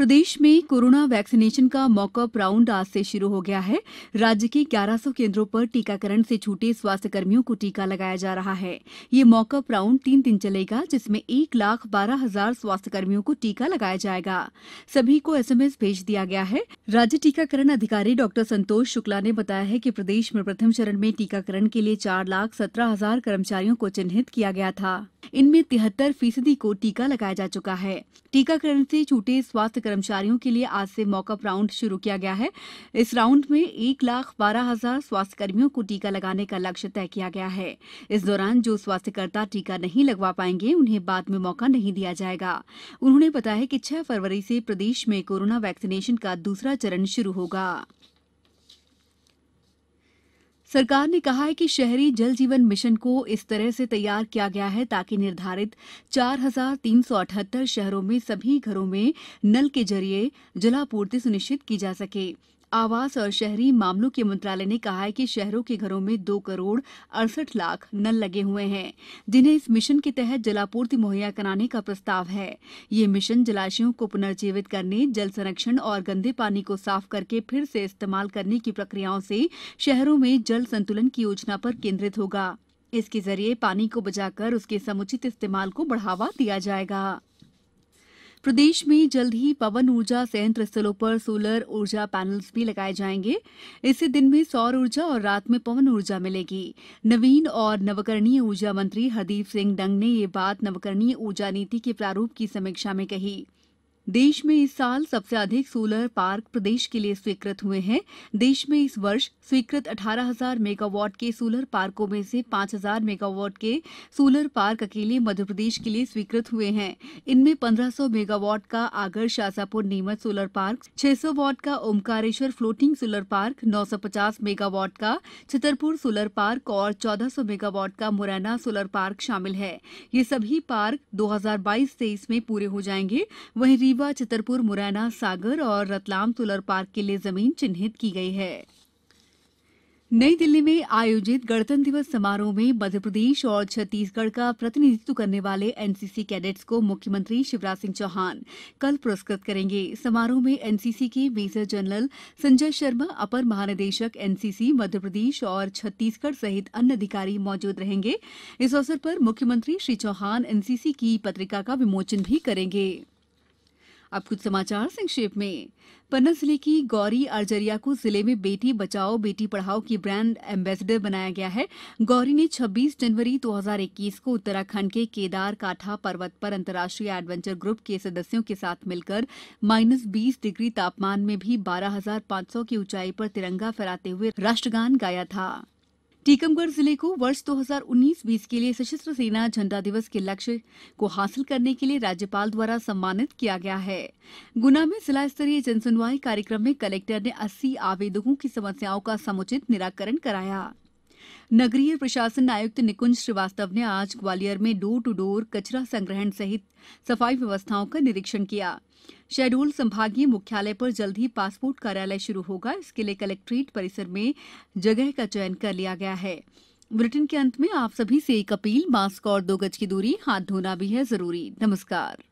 प्रदेश में corona vaccination का mockup round आज से शुरू हो गया है राज्य के 1100 केंद्रों पर टीकाकरण से छूटे स्वास्थ्य कर्मियों को टीका लगाया जा रहा है ये मॉकअप राउंड तीन दिन चलेगा जिसमें एक लाख बारह हजार स्वास्थ्य कर्मियों को टीका लगाया जाएगा सभी को एसएमएस भेज दिया गया है राज्य टीकाकरण अधिकारी डॉक्टर संतोष शुक्ला ने बताया है कि प्रदेश में प्रथम चरण में टीकाकरण के लिए चार लाख सत्रह हजार कर्मचारियों को चिन्हित किया गया था इनमें तिहत्तर फीसदी को टीका लगाया जा चुका है टीकाकरण से छूटे स्वास्थ्य कर्मचारियों के लिए आज से मॉकअप राउंड शुरू किया गया है इस राउंड में एक लाख बारह हजार स्वास्थ्य कर्मियों को टीका लगाने का लक्ष्य तय किया गया है इस दौरान जो स्वास्थ्यकर्ता टीका नहीं लगवा पाएंगे उन्हें बाद में मौका नहीं दिया जाएगा उन्होंने बताया कि छह फरवरी से प्रदेश में कोरोना वैक्सीनेशन का दूसरा चरण शुरू होगा सरकार ने कहा है कि शहरी जल जीवन मिशन को इस तरह से तैयार किया गया है ताकि निर्धारित चार हजार तीन सौ अठहत्तर शहरों में सभी घरों में नल के जरिए जलापूर्ति सुनिश्चित की जा सके आवास और शहरी मामलों के मंत्रालय ने कहा है कि शहरों के घरों में दो करोड़ अड़सठ लाख नल लगे हुए हैं जिन्हें इस मिशन के तहत जलापूर्ति मुहैया कराने का प्रस्ताव है ये मिशन जलाशयों को पुनर्जीवित करने जल संरक्षण और गंदे पानी को साफ करके फिर से इस्तेमाल करने की प्रक्रियाओं से शहरों में जल संतुलन की योजना पर केंद्रित होगा इसके जरिए पानी को बचाकर उसके समुचित इस्तेमाल को बढ़ावा दिया जाएगा प्रदेश में जल्द ही पवन ऊर्जा संयंत्र स्थलों पर सोलर ऊर्जा पैनल्स भी लगाए जाएंगे इससे दिन में सौर ऊर्जा और रात में पवन ऊर्जा मिलेगी नवीन और नवकरणीय ऊर्जा मंत्री हरदीप सिंह डंग ने ये बात नवकरणीय ऊर्जा नीति के प्रारूप की समीक्षा में कही है देश में इस साल सबसे अधिक सोलर पार्क प्रदेश के लिए स्वीकृत हुए हैं देश में इस वर्ष स्वीकृत 18000 मेगावाट के सोलर पार्कों में से 5000 मेगावाट के सोलर पार्क अकेले मध्यप्रदेश के लिए स्वीकृत हुए हैं इनमें 1500 मेगावाट का Agar Shajapur Neemuch solar park 600 watt का ओमकारेश्वर फ्लोटिंग सोलर पार्क नौ मेगावाट का छतरपुर सोलर पार्क और चौदह मेगावाट का मुरैना सोलर पार्क शामिल है ये सभी पार्क 2022-23 में पूरे हो जाएंगे वहीं रीवा छतरपुर मुरैना सागर और रतलाम सोलर पार्क के लिए जमीन चिन्हित की गई है नई दिल्ली में आयोजित गणतंत्र दिवस समारोह में मध्यप्रदेश और छत्तीसगढ़ का प्रतिनिधित्व करने वाले एनसीसी कैडेट्स को मुख्यमंत्री शिवराज सिंह चौहान कल पुरस्कृत करेंगे समारोह में एनसीसी के मेजर जनरल संजय शर्मा अपर महानिदेशक एनसीसी मध्यप्रदेश और छत्तीसगढ़ सहित अन्य अधिकारी मौजूद रहेंगे इस अवसर पर मुख्यमंत्री श्री चौहान एनसीसी की पत्रिका का विमोचन भी करेंगे अब कुछ समाचार संक्षेप में पन्ना जिले की गौरी अरजरिया को जिले में बेटी बचाओ बेटी पढ़ाओ की ब्रांड एम्बेसडर बनाया गया है गौरी ने 26 जनवरी 2021 को उत्तराखंड के केदार काठा पर्वत पर अंतर्राष्ट्रीय एडवेंचर ग्रुप के सदस्यों के साथ मिलकर माइनस बीस डिग्री तापमान में भी बारह की ऊंचाई पर तिरंगा फहराते हुए राष्ट्रगान गाया था टीकमगढ़ जिले को वर्ष 2019 20 के लिए सशस्त्र सेना झंडा दिवस के लक्ष्य को हासिल करने के लिए राज्यपाल द्वारा सम्मानित किया गया है गुना में जिला स्तरीय जनसुनवाई कार्यक्रम में कलेक्टर ने अस्सी आवेदकों की समस्याओं का समुचित निराकरण कराया नगरीय प्रशासन आयुक्त निकुंज श्रीवास्तव ने आज ग्वालियर में डोर टू डोर कचरा संग्रहण सहित सफाई व्यवस्थाओं का निरीक्षण किया शहडोल संभागीय मुख्यालय पर जल्द ही पासपोर्ट कार्यालय शुरू होगा इसके लिए कलेक्ट्रेट परिसर में जगह का चयन कर लिया गया है ब्रिटेन के अंत में आप सभी से एक अपील मास्क और दो गज की दूरी हाथ धोना भी है जरूरी नमस्कार